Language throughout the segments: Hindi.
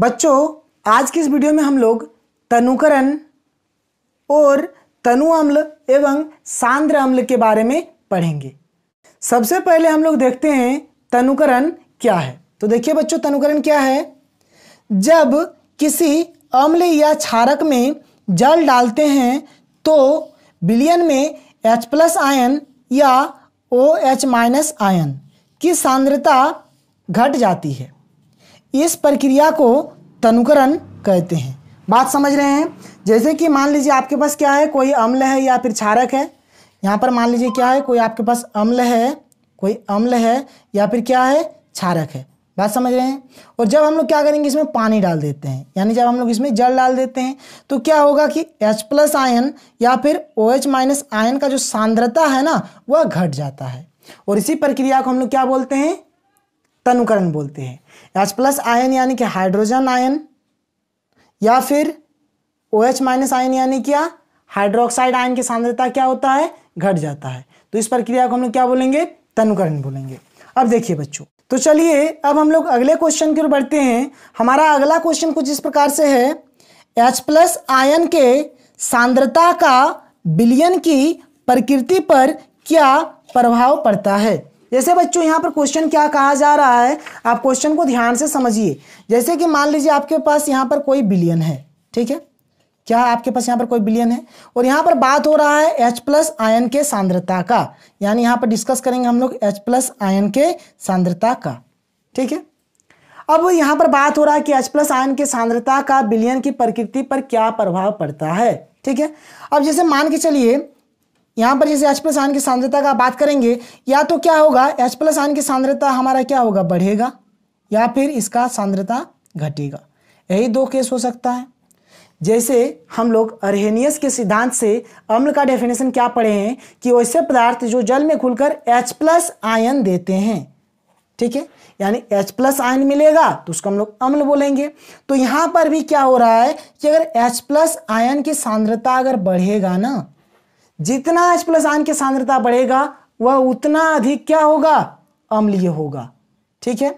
बच्चों आज की इस वीडियो में हम लोग तनुकरण और तनु अम्ल एवं सांद्र अम्ल के बारे में पढ़ेंगे सबसे पहले हम लोग देखते हैं तनुकरण क्या है तो देखिए बच्चों तनुकरण क्या है जब किसी अम्ल या क्षारक में जल डालते हैं तो बिलियन में H प्लस आयन या ओ OH माइनस आयन की सांद्रता घट जाती है इस प्रक्रिया को तनुकरण कहते हैं बात समझ रहे हैं जैसे कि मान लीजिए आपके पास क्या है कोई अम्ल है या फिर क्षारक है यहाँ पर मान लीजिए क्या है कोई आपके पास अम्ल है कोई अम्ल है या फिर क्या है क्षारक है बात समझ रहे हैं और जब हम लोग क्या करेंगे इसमें पानी डाल देते हैं यानी जब हम लोग इसमें जल डाल देते हैं तो क्या होगा कि H प्लस आयन या फिर ओ एच माइनस आयन का जो सांद्रता है ना वह घट जाता है और इसी प्रक्रिया को हम लोग क्या बोलते हैं तनुकरण बोलते हैं एच प्लस आयन यानी कि हाइड्रोजन आयन या फिर ओ एच माइनस आयन यानी क्या हाइड्रोक्साइड आयन की सांद्रता क्या होता है घट जाता है तो इस प्रक्रिया को हम लोग क्या बोलेंगे तनुकरण बोलेंगे अब देखिए बच्चों तो चलिए अब हम लोग अगले क्वेश्चन की ओर बढ़ते हैं हमारा अगला क्वेश्चन कुछ इस प्रकार से है एच प्लस आयन के सांद्रता का बिलियन की प्रकृति पर क्या प्रभाव पड़ता है जैसे बच्चों यहाँ पर क्वेश्चन क्या कहा जा रहा है आप क्वेश्चन को ध्यान से समझिए जैसे कि मान लीजिए आपके पास यहाँ पर कोई बिलियन है ठीक है क्या आपके पास यहाँ पर कोई बिलियन है और यहाँ पर बात हो रहा है H प्लस आयन के सांद्रता का यानी यहाँ पर डिस्कस करेंगे हम लोग H प्लस आयन के सांद्रता का ठीक है अब यहाँ पर बात हो रहा है कि H प्लस आयन के सांद्रता का बिलियन की प्रकृति पर क्या प्रभाव पड़ता है ठीक है अब जैसे मान के चलिए यहाँ पर जैसे एच प्लस आयन की सांद्रता का बात करेंगे या तो क्या होगा एच प्लस आयन की सांद्रता हमारा क्या होगा बढ़ेगा या फिर इसका सांद्रता घटेगा यही दो केस हो सकता है जैसे हम लोग अरहेनियस के सिद्धांत से अम्ल का डेफिनेशन क्या पढ़े हैं कि वैसे पदार्थ जो जल में खुलकर एच प्लस आयन देते हैं ठीक है यानी एच प्लस आयन मिलेगा तो उसको हम लोग अम्ल बोलेंगे तो यहाँ पर भी क्या हो रहा है कि अगर एच प्लस आयन की सांद्रता अगर बढ़ेगा ना जितना एच प्लस आयन की सांद्रता बढ़ेगा वह उतना अधिक क्या होगा अम्लीय होगा ठीक है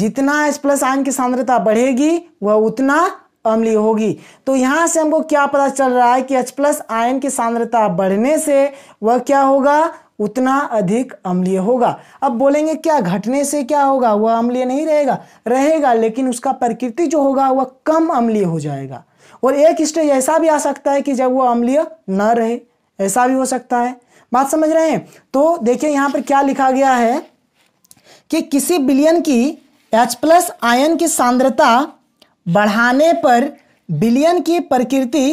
जितना एच प्लस आयन की सांद्रता बढ़ेगी वह उतना अम्लीय होगी तो यहां से हमको क्या पता चल रहा है कि एच प्लस आयन की सांद्रता बढ़ने से वह क्या होगा उतना अधिक अम्लीय होगा अब बोलेंगे क्या घटने से क्या होगा वह अम्लीय नहीं रहेगा रहेगा लेकिन उसका प्रकृति जो होगा वह कम अम्लीय हो जाएगा और एक स्टेज ऐसा भी आ सकता है कि जब वो अम्लीय न रहे ऐसा भी हो सकता है बात समझ रहे हैं तो देखिए यहाँ पर क्या लिखा गया है कि किसी बिलियन की एच प्लस आयन की सांद्रता बढ़ाने पर बिलियन की प्रकृति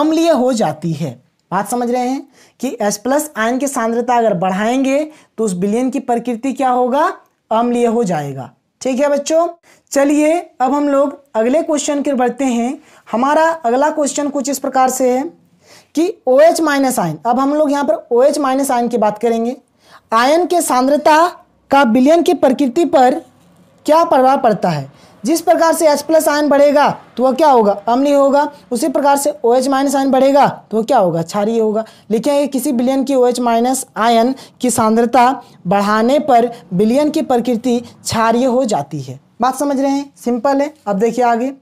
अम्लीय हो जाती है बात समझ रहे हैं कि एच प्लस आयन की सांद्रता अगर बढ़ाएंगे तो उस बिलियन की प्रकृति क्या होगा अम्लीय हो जाएगा ठीक है बच्चों चलिए अब हम लोग अगले क्वेश्चन की बढ़ते हैं हमारा अगला क्वेश्चन कुछ इस प्रकार से है कि ओ एच माइनस आयन अब हम लोग यहाँ पर ओ एच माइनस आयन की बात करेंगे आयन के सांद्रता का विलयन की प्रकृति पर क्या प्रभाव पड़ता है जिस प्रकार से एच प्लस आयन बढ़ेगा तो वह क्या होगा अम्लीय होगा उसी प्रकार से ओ एच माइनस आयन बढ़ेगा तो वह क्या होगा क्षारीय होगा लिखेंगे किसी बिलियन की ओ एच माइनस आयन की सांद्रता बढ़ाने पर बिलियन की प्रकृति क्षारीय हो जाती है बात समझ रहे हैं सिंपल है अब देखिए आगे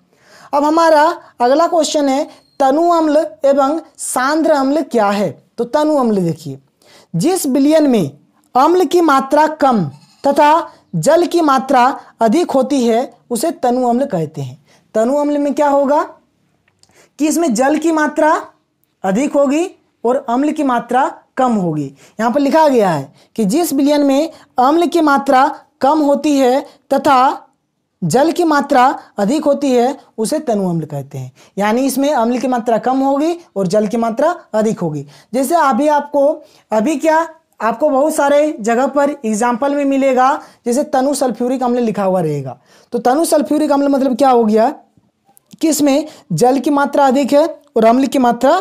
अब हमारा अगला क्वेश्चन है तनु अम्ल एवं सांद्र अम्ल क्या है तो तनु अम्ल देखिए जिस बिलियन में अम्ल की मात्रा कम तथा जल की मात्रा अधिक होती है उसे तनु अम्ल कहते हैं तनु अम्ल में क्या होगा कि इसमें जल की मात्रा अधिक होगी और अम्ल की मात्रा कम होगी यहाँ पर लिखा गया है कि जिस विलयन में अम्ल की मात्रा कम होती है तथा जल की मात्रा अधिक होती है उसे तनु अम्ल कहते हैं यानी इसमें अम्ल की मात्रा कम होगी और जल की मात्रा अधिक होगी जैसे अभी आपको अभी क्या आपको बहुत सारे जगह पर एग्जाम्पल में मिलेगा जैसे तनु सल्फ्यूरिक अम्ल लिखा हुआ रहेगा तो तनु सल्फ्यूरिक अम्ल मतलब क्या हो गया कि इसमें जल की मात्रा अधिक है और अम्ल की मात्रा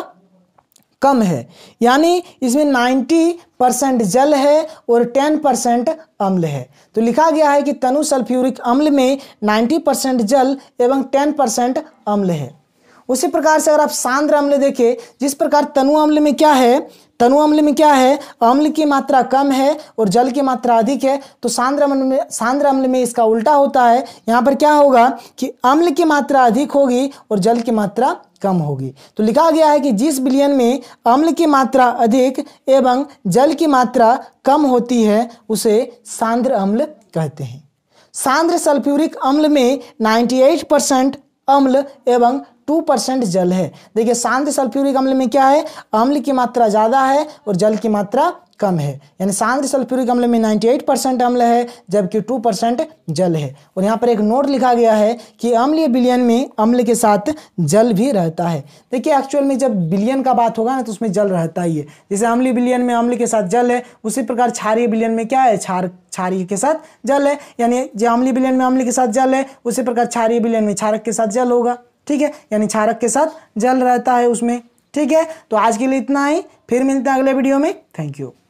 कम है यानी इसमें 90 परसेंट जल है और 10 परसेंट अम्ल है तो लिखा गया है कि तनु सल्फ्यूरिक अम्ल में 90 परसेंट जल एवं 10 परसेंट अम्ल है उसी प्रकार से अगर आप सांद्र अम्ल देखें जिस प्रकार तनु अम्ल में क्या है तनु अम्ल में क्या है अम्ल की मात्रा कम है और जल की मात्रा अधिक है तो सांद्र अम्ल में सांद्र अम्ल में इसका उल्टा होता है यहाँ पर क्या होगा कि अम्ल की मात्रा अधिक होगी और जल की मात्रा कम होगी तो लिखा गया है कि जिस विलियन में अम्ल की मात्रा अधिक एवं जल की मात्रा कम होती है उसे सांद्र अम्ल कहते हैं सांद्र सल्फ्यूरिक अम्ल में 98 परसेंट अम्ल एवं टू परसेंट जल है देखिए शांत सल्फ्यूरिक अम्ल में क्या है अम्ल की मात्रा ज़्यादा है और जल की मात्रा कम है यानी सांद्र सल्फ्यूरिक अम्ल में 98 परसेंट अम्ल है जबकि 2 परसेंट जल है और यहाँ पर एक नोट लिखा गया है कि अम्लीय बिलियन में अम्ल के साथ जल भी रहता है देखिए एक्चुअल में जब बिलियन का बात होगा ना तो उसमें जल रहता ही है जैसे अम्लीय बिलियन में अम्ल के साथ जल है उसी प्रकार क्षारीय बिलियन में क्या है क्षार क्षारीय के साथ जल है यानी जो अम्लीय बिलियन में अम्ल के साथ जल है उसी प्रकार क्षारीय बिलियन में क्षारक के साथ जल होगा ठीक है यानी क्षारक के साथ जल रहता है उसमें ठीक है तो आज के लिए इतना ही फिर मिलते हैं अगले वीडियो में थैंक यू